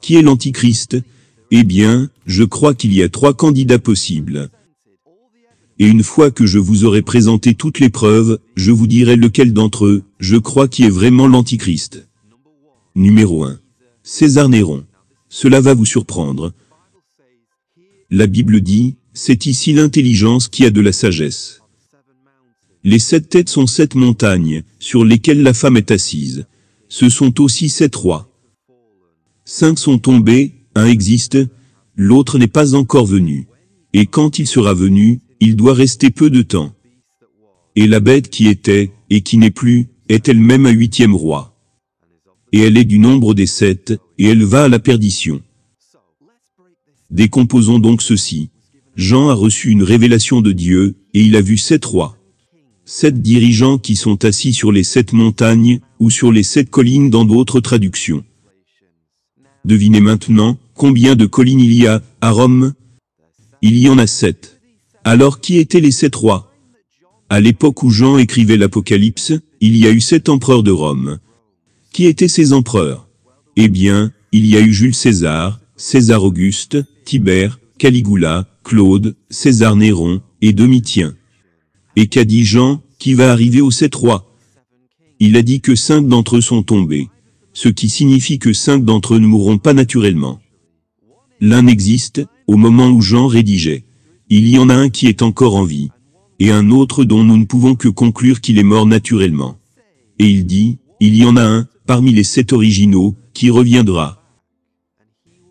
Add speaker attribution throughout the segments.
Speaker 1: Qui est l'Antichrist Eh bien, je crois qu'il y a trois candidats possibles. Et une fois que je vous aurai présenté toutes les preuves, je vous dirai lequel d'entre eux, je crois qui est vraiment l'Antichrist. Numéro 1. César Néron. Cela va vous surprendre. La Bible dit, c'est ici l'intelligence qui a de la sagesse. Les sept têtes sont sept montagnes, sur lesquelles la femme est assise. Ce sont aussi sept rois. Cinq sont tombés, un existe, l'autre n'est pas encore venu. Et quand il sera venu, il doit rester peu de temps. Et la bête qui était, et qui n'est plus, est elle-même un huitième roi. Et elle est du nombre des sept, et elle va à la perdition. Décomposons donc ceci. Jean a reçu une révélation de Dieu, et il a vu sept rois. Sept dirigeants qui sont assis sur les sept montagnes, ou sur les sept collines dans d'autres traductions. Devinez maintenant, combien de collines il y a, à Rome Il y en a sept. Alors qui étaient les sept rois À l'époque où Jean écrivait l'Apocalypse, il y a eu sept empereurs de Rome. Qui étaient ces empereurs Eh bien, il y a eu Jules César, César Auguste, Tibère, Caligula, Claude, César Néron, et Domitien. Et qu'a dit Jean, qui va arriver aux sept rois Il a dit que cinq d'entre eux sont tombés ce qui signifie que cinq d'entre eux ne mourront pas naturellement. L'un existe, au moment où Jean rédigeait. Il y en a un qui est encore en vie, et un autre dont nous ne pouvons que conclure qu'il est mort naturellement. Et il dit, il y en a un, parmi les sept originaux, qui reviendra.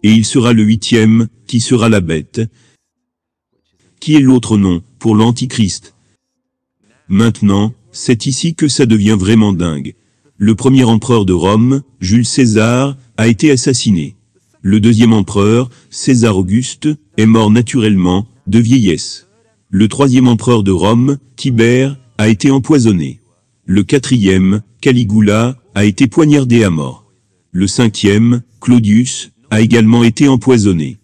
Speaker 1: Et il sera le huitième, qui sera la bête, qui est l'autre nom, pour l'Antichrist. Maintenant, c'est ici que ça devient vraiment dingue. Le premier empereur de Rome, Jules César, a été assassiné. Le deuxième empereur, César Auguste, est mort naturellement, de vieillesse. Le troisième empereur de Rome, Tibère, a été empoisonné. Le quatrième, Caligula, a été poignardé à mort. Le cinquième, Claudius, a également été empoisonné.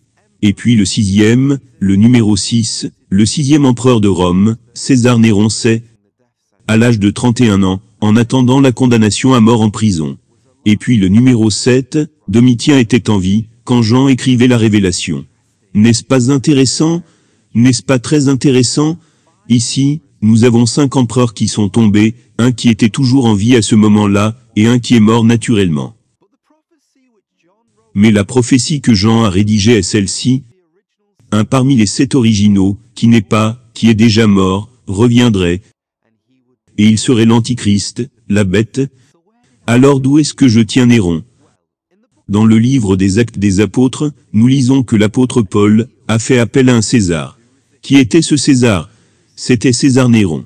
Speaker 1: Et puis le sixième, le numéro 6, le sixième empereur de Rome, César Néron à l'âge de 31 ans, en attendant la condamnation à mort en prison. Et puis le numéro 7, Domitien était en vie, quand Jean écrivait la révélation. N'est-ce pas intéressant N'est-ce pas très intéressant Ici, nous avons cinq empereurs qui sont tombés, un qui était toujours en vie à ce moment-là, et un qui est mort naturellement. Mais la prophétie que Jean a rédigée est celle-ci. Un parmi les sept originaux, qui n'est pas, qui est déjà mort, reviendrait, et il serait l'antichrist, la bête. Alors d'où est-ce que je tiens Néron Dans le livre des actes des apôtres, nous lisons que l'apôtre Paul a fait appel à un César. Qui était ce César C'était César Néron.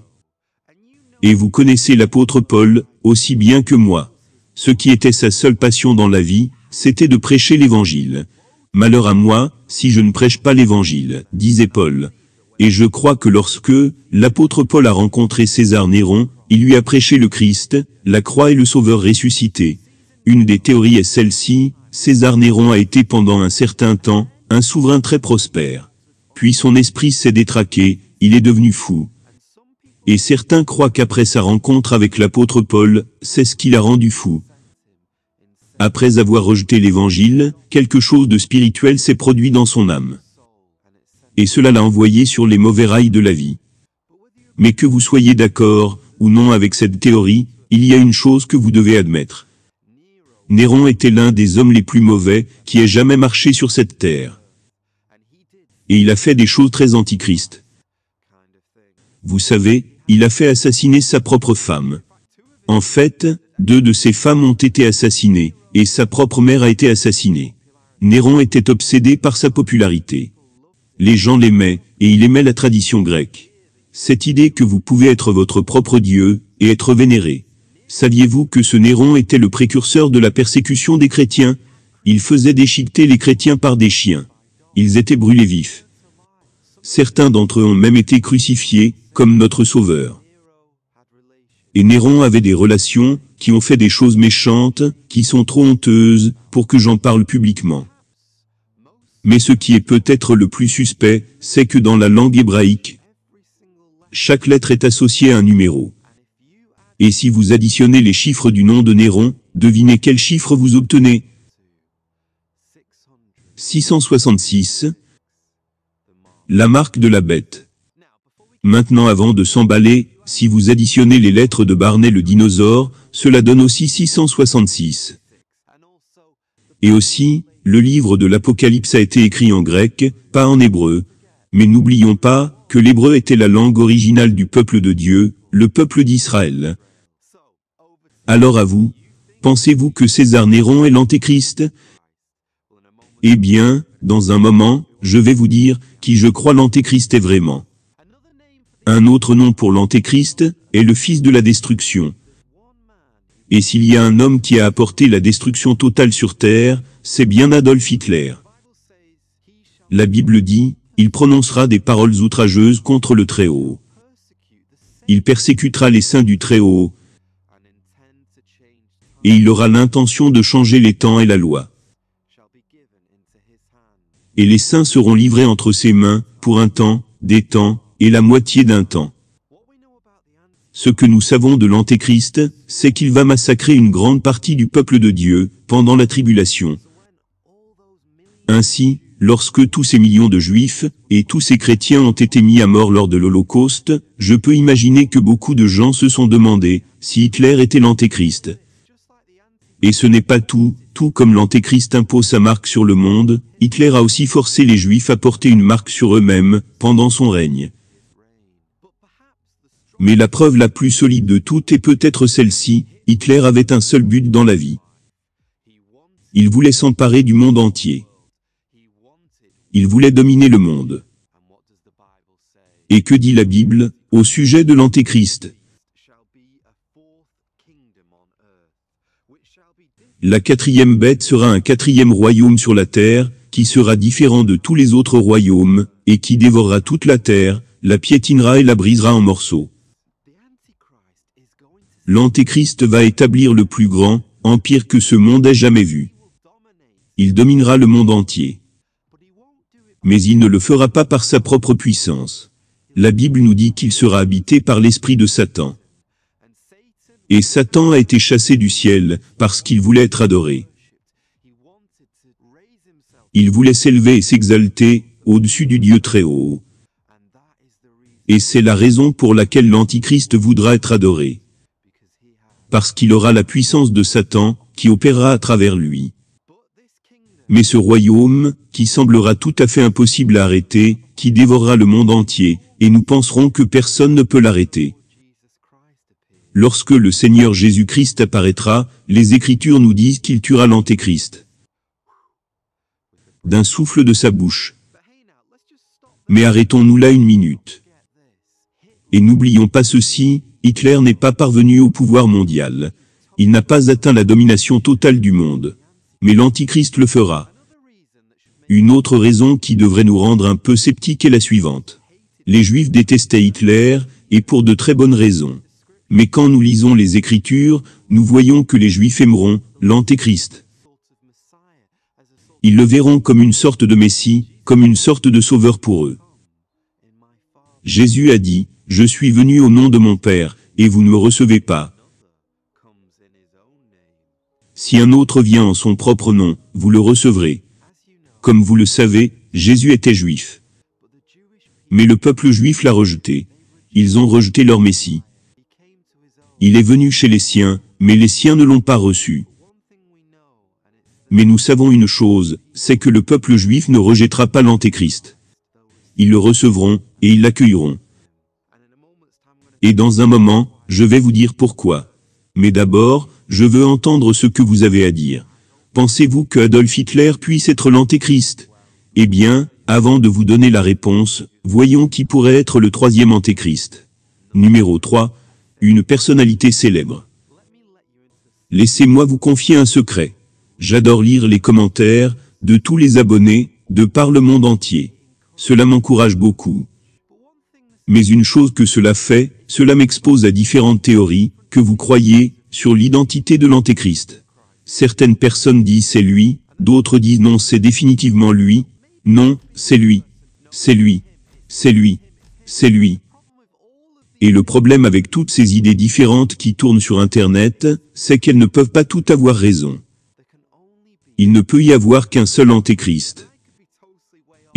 Speaker 1: Et vous connaissez l'apôtre Paul, aussi bien que moi. Ce qui était sa seule passion dans la vie, c'était de prêcher l'évangile. Malheur à moi, si je ne prêche pas l'évangile, disait Paul et je crois que lorsque l'apôtre Paul a rencontré César Néron, il lui a prêché le Christ, la croix et le Sauveur ressuscité. Une des théories est celle-ci, César Néron a été pendant un certain temps, un souverain très prospère. Puis son esprit s'est détraqué, il est devenu fou. Et certains croient qu'après sa rencontre avec l'apôtre Paul, c'est ce qui l'a rendu fou. Après avoir rejeté l'évangile, quelque chose de spirituel s'est produit dans son âme et cela l'a envoyé sur les mauvais rails de la vie. Mais que vous soyez d'accord ou non avec cette théorie, il y a une chose que vous devez admettre. Néron était l'un des hommes les plus mauvais qui ait jamais marché sur cette terre. Et il a fait des choses très antichristes. Vous savez, il a fait assassiner sa propre femme. En fait, deux de ses femmes ont été assassinées, et sa propre mère a été assassinée. Néron était obsédé par sa popularité. Les gens l'aimaient, et il aimait la tradition grecque. Cette idée que vous pouvez être votre propre dieu, et être vénéré. Saviez-vous que ce Néron était le précurseur de la persécution des chrétiens Il faisait déchiqueter les chrétiens par des chiens. Ils étaient brûlés vifs. Certains d'entre eux ont même été crucifiés, comme notre Sauveur. Et Néron avait des relations, qui ont fait des choses méchantes, qui sont trop honteuses, pour que j'en parle publiquement mais ce qui est peut-être le plus suspect, c'est que dans la langue hébraïque, chaque lettre est associée à un numéro. Et si vous additionnez les chiffres du nom de Néron, devinez quel chiffre vous obtenez 666. La marque de la bête. Maintenant avant de s'emballer, si vous additionnez les lettres de Barnet le dinosaure, cela donne aussi 666. Et aussi, le livre de l'Apocalypse a été écrit en grec, pas en hébreu. Mais n'oublions pas que l'hébreu était la langue originale du peuple de Dieu, le peuple d'Israël. Alors à vous, pensez-vous que César Néron est l'Antéchrist Eh bien, dans un moment, je vais vous dire qui je crois l'Antéchrist est vraiment. Un autre nom pour l'Antéchrist est le fils de la destruction. Et s'il y a un homme qui a apporté la destruction totale sur terre, c'est bien Adolf Hitler. La Bible dit, il prononcera des paroles outrageuses contre le Très-Haut. Il persécutera les saints du Très-Haut. Et il aura l'intention de changer les temps et la loi. Et les saints seront livrés entre ses mains, pour un temps, des temps, et la moitié d'un temps. Ce que nous savons de l'Antéchrist, c'est qu'il va massacrer une grande partie du peuple de Dieu pendant la tribulation. Ainsi, lorsque tous ces millions de juifs et tous ces chrétiens ont été mis à mort lors de l'Holocauste, je peux imaginer que beaucoup de gens se sont demandé si Hitler était l'Antéchrist. Et ce n'est pas tout, tout comme l'Antéchrist impose sa marque sur le monde, Hitler a aussi forcé les juifs à porter une marque sur eux-mêmes pendant son règne. Mais la preuve la plus solide de toutes est peut-être celle-ci, Hitler avait un seul but dans la vie. Il voulait s'emparer du monde entier. Il voulait dominer le monde. Et que dit la Bible, au sujet de l'Antéchrist La quatrième bête sera un quatrième royaume sur la terre, qui sera différent de tous les autres royaumes, et qui dévorera toute la terre, la piétinera et la brisera en morceaux l'Antéchrist va établir le plus grand empire que ce monde ait jamais vu. Il dominera le monde entier. Mais il ne le fera pas par sa propre puissance. La Bible nous dit qu'il sera habité par l'esprit de Satan. Et Satan a été chassé du ciel parce qu'il voulait être adoré. Il voulait s'élever et s'exalter au-dessus du Dieu très haut. Et c'est la raison pour laquelle l'Antichrist voudra être adoré parce qu'il aura la puissance de Satan, qui opérera à travers lui. Mais ce royaume, qui semblera tout à fait impossible à arrêter, qui dévorera le monde entier, et nous penserons que personne ne peut l'arrêter. Lorsque le Seigneur Jésus-Christ apparaîtra, les Écritures nous disent qu'il tuera l'Antéchrist. D'un souffle de sa bouche. Mais arrêtons-nous là une minute. Et n'oublions pas ceci, Hitler n'est pas parvenu au pouvoir mondial. Il n'a pas atteint la domination totale du monde. Mais l'Antichrist le fera. Une autre raison qui devrait nous rendre un peu sceptiques est la suivante. Les Juifs détestaient Hitler, et pour de très bonnes raisons. Mais quand nous lisons les Écritures, nous voyons que les Juifs aimeront l'Antéchrist. Ils le verront comme une sorte de Messie, comme une sorte de sauveur pour eux. Jésus a dit, je suis venu au nom de mon Père, et vous ne me recevez pas. Si un autre vient en son propre nom, vous le recevrez. Comme vous le savez, Jésus était juif. Mais le peuple juif l'a rejeté. Ils ont rejeté leur Messie. Il est venu chez les siens, mais les siens ne l'ont pas reçu. Mais nous savons une chose, c'est que le peuple juif ne rejettera pas l'Antéchrist. Ils le recevront, et ils l'accueilleront et dans un moment, je vais vous dire pourquoi. Mais d'abord, je veux entendre ce que vous avez à dire. Pensez-vous que Adolf Hitler puisse être l'antéchrist Eh bien, avant de vous donner la réponse, voyons qui pourrait être le troisième antéchrist. Numéro 3. Une personnalité célèbre. Laissez-moi vous confier un secret. J'adore lire les commentaires de tous les abonnés de par le monde entier. Cela m'encourage beaucoup mais une chose que cela fait, cela m'expose à différentes théories, que vous croyez, sur l'identité de l'antéchrist. Certaines personnes disent c'est lui, d'autres disent non c'est définitivement lui, non, c'est lui, c'est lui, c'est lui, c'est lui. Et le problème avec toutes ces idées différentes qui tournent sur Internet, c'est qu'elles ne peuvent pas toutes avoir raison. Il ne peut y avoir qu'un seul antéchrist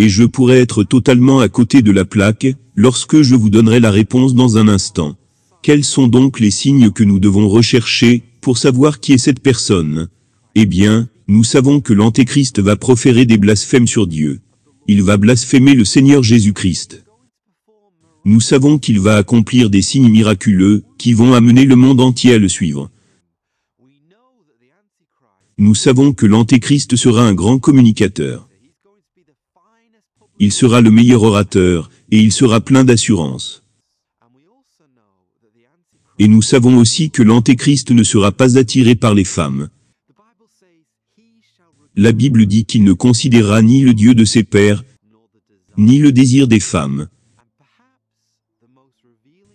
Speaker 1: et je pourrais être totalement à côté de la plaque, lorsque je vous donnerai la réponse dans un instant. Quels sont donc les signes que nous devons rechercher, pour savoir qui est cette personne Eh bien, nous savons que l'Antéchrist va proférer des blasphèmes sur Dieu. Il va blasphémer le Seigneur Jésus-Christ. Nous savons qu'il va accomplir des signes miraculeux, qui vont amener le monde entier à le suivre. Nous savons que l'Antéchrist sera un grand communicateur il sera le meilleur orateur, et il sera plein d'assurance. Et nous savons aussi que l'Antéchrist ne sera pas attiré par les femmes. La Bible dit qu'il ne considérera ni le Dieu de ses pères, ni le désir des femmes.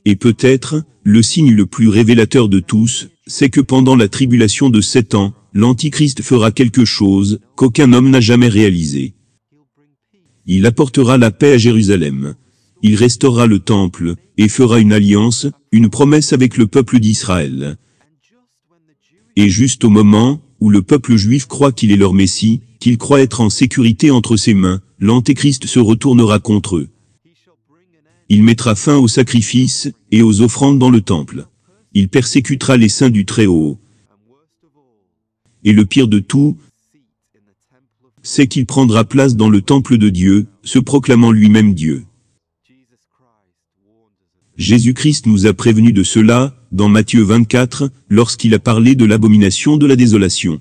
Speaker 1: Et peut-être, le signe le plus révélateur de tous, c'est que pendant la tribulation de sept ans, l'Antichrist fera quelque chose qu'aucun homme n'a jamais réalisé. Il apportera la paix à Jérusalem. Il restaurera le temple, et fera une alliance, une promesse avec le peuple d'Israël. Et juste au moment où le peuple juif croit qu'il est leur Messie, qu'il croit être en sécurité entre ses mains, l'Antéchrist se retournera contre eux. Il mettra fin aux sacrifices et aux offrandes dans le temple. Il persécutera les saints du Très-Haut. Et le pire de tout, c'est qu'il prendra place dans le temple de Dieu, se proclamant lui-même Dieu. Jésus-Christ nous a prévenus de cela, dans Matthieu 24, lorsqu'il a parlé de l'abomination de la désolation.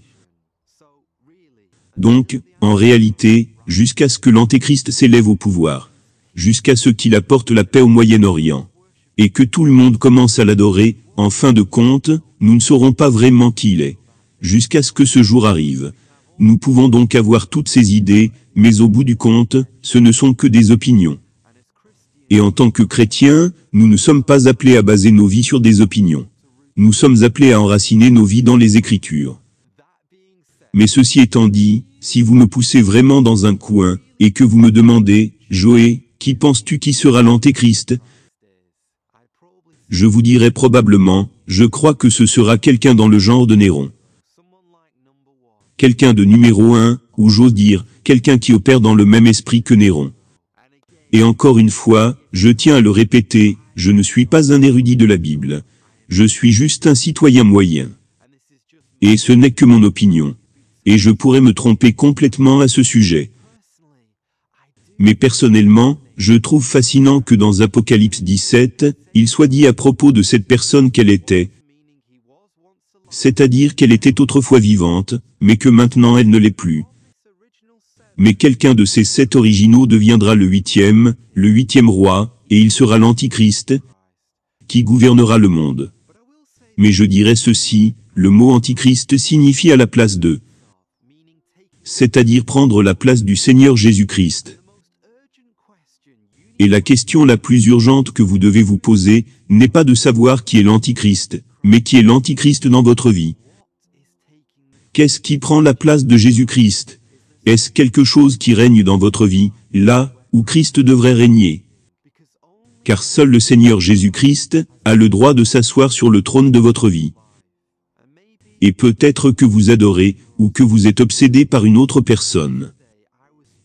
Speaker 1: Donc, en réalité, jusqu'à ce que l'Antéchrist s'élève au pouvoir, jusqu'à ce qu'il apporte la paix au Moyen-Orient, et que tout le monde commence à l'adorer, en fin de compte, nous ne saurons pas vraiment qui il est, jusqu'à ce que ce jour arrive, nous pouvons donc avoir toutes ces idées, mais au bout du compte, ce ne sont que des opinions. Et en tant que chrétiens, nous ne sommes pas appelés à baser nos vies sur des opinions. Nous sommes appelés à enraciner nos vies dans les Écritures. Mais ceci étant dit, si vous me poussez vraiment dans un coin, et que vous me demandez, Joé, qui penses-tu qui sera l'antéchrist Je vous dirai probablement, je crois que ce sera quelqu'un dans le genre de Néron quelqu'un de numéro un, ou j'ose dire, quelqu'un qui opère dans le même esprit que Néron. Et encore une fois, je tiens à le répéter, je ne suis pas un érudit de la Bible. Je suis juste un citoyen moyen. Et ce n'est que mon opinion. Et je pourrais me tromper complètement à ce sujet. Mais personnellement, je trouve fascinant que dans Apocalypse 17, il soit dit à propos de cette personne qu'elle était, c'est-à-dire qu'elle était autrefois vivante, mais que maintenant elle ne l'est plus. Mais quelqu'un de ces sept originaux deviendra le huitième, le huitième roi, et il sera l'Antichrist, qui gouvernera le monde. Mais je dirais ceci, le mot Antichrist signifie à la place de, c'est-à-dire prendre la place du Seigneur Jésus-Christ. Et la question la plus urgente que vous devez vous poser, n'est pas de savoir qui est l'Antichrist, mais qui est l'Antichrist dans votre vie. Qu'est-ce qui prend la place de Jésus-Christ Est-ce quelque chose qui règne dans votre vie, là, où Christ devrait régner Car seul le Seigneur Jésus-Christ a le droit de s'asseoir sur le trône de votre vie. Et peut-être que vous adorez, ou que vous êtes obsédé par une autre personne.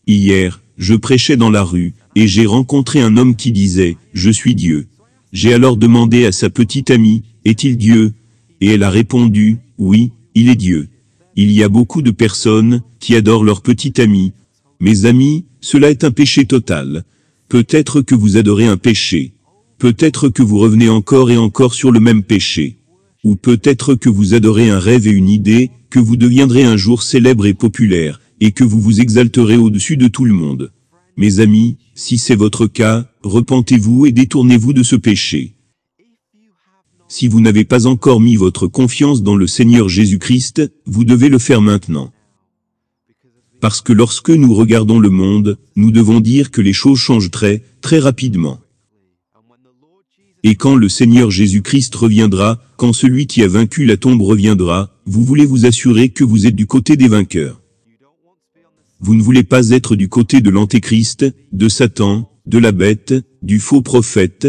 Speaker 1: Hier, je prêchais dans la rue, et j'ai rencontré un homme qui disait, « Je suis Dieu ». J'ai alors demandé à sa petite amie, est-il Dieu Et elle a répondu, oui, il est Dieu. Il y a beaucoup de personnes qui adorent leur petite amie. Mes amis, cela est un péché total. Peut-être que vous adorez un péché. Peut-être que vous revenez encore et encore sur le même péché. Ou peut-être que vous adorez un rêve et une idée, que vous deviendrez un jour célèbre et populaire, et que vous vous exalterez au-dessus de tout le monde. Mes amis, si c'est votre cas, repentez-vous et détournez-vous de ce péché. Si vous n'avez pas encore mis votre confiance dans le Seigneur Jésus-Christ, vous devez le faire maintenant. Parce que lorsque nous regardons le monde, nous devons dire que les choses changent très, très rapidement. Et quand le Seigneur Jésus-Christ reviendra, quand celui qui a vaincu la tombe reviendra, vous voulez vous assurer que vous êtes du côté des vainqueurs. Vous ne voulez pas être du côté de l'antéchrist, de Satan, de la bête, du faux prophète.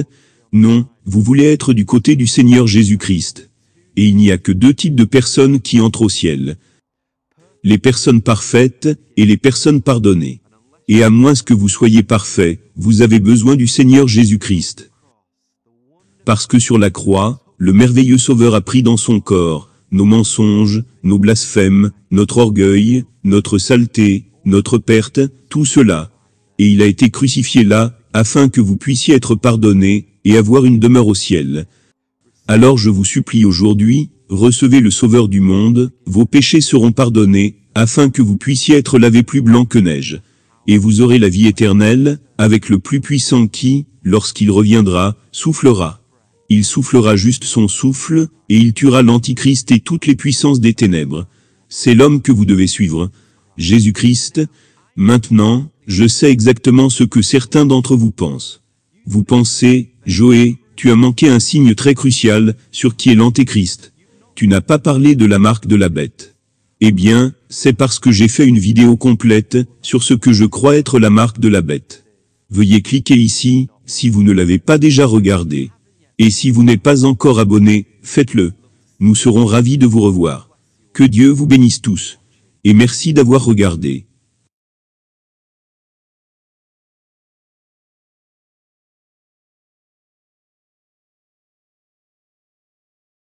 Speaker 1: Non, vous voulez être du côté du Seigneur Jésus-Christ. Et il n'y a que deux types de personnes qui entrent au ciel. Les personnes parfaites et les personnes pardonnées. Et à moins que vous soyez parfait, vous avez besoin du Seigneur Jésus-Christ. Parce que sur la croix, le merveilleux Sauveur a pris dans son corps nos mensonges, nos blasphèmes, notre orgueil, notre saleté, notre perte, tout cela. Et il a été crucifié là, afin que vous puissiez être pardonnés, et avoir une demeure au ciel. Alors je vous supplie aujourd'hui, recevez le Sauveur du monde, vos péchés seront pardonnés, afin que vous puissiez être lavés plus blanc que neige. Et vous aurez la vie éternelle, avec le plus puissant qui, lorsqu'il reviendra, soufflera. Il soufflera juste son souffle, et il tuera l'Antichrist et toutes les puissances des ténèbres. C'est l'homme que vous devez suivre. Jésus-Christ, maintenant, je sais exactement ce que certains d'entre vous pensent. Vous pensez, Joé, tu as manqué un signe très crucial sur qui est l'antéchrist. Tu n'as pas parlé de la marque de la bête. Eh bien, c'est parce que j'ai fait une vidéo complète sur ce que je crois être la marque de la bête. Veuillez cliquer ici, si vous ne l'avez pas déjà regardé. Et si vous n'êtes pas encore abonné, faites-le. Nous serons ravis de vous revoir. Que Dieu vous bénisse tous et merci d'avoir regardé.